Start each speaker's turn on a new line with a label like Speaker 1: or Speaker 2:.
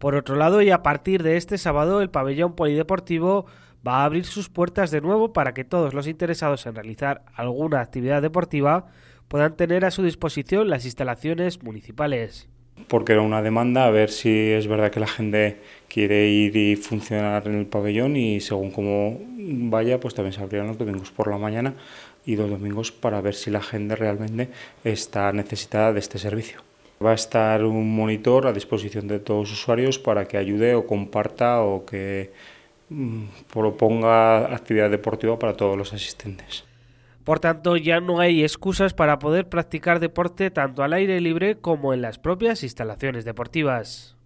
Speaker 1: Por otro lado, y a partir de este sábado, el pabellón polideportivo va a abrir sus puertas de nuevo para que todos los interesados en realizar alguna actividad deportiva puedan tener a su disposición las instalaciones municipales.
Speaker 2: Porque era una demanda, a ver si es verdad que la gente quiere ir y funcionar en el pabellón y según cómo vaya, pues también se abrirán los domingos por la mañana y los domingos para ver si la gente realmente está necesitada de este servicio. Va a estar un monitor a disposición de todos los usuarios para que ayude o comparta o que mm, proponga actividad deportiva para todos los asistentes.
Speaker 1: Por tanto, ya no hay excusas para poder practicar deporte tanto al aire libre como en las propias instalaciones deportivas.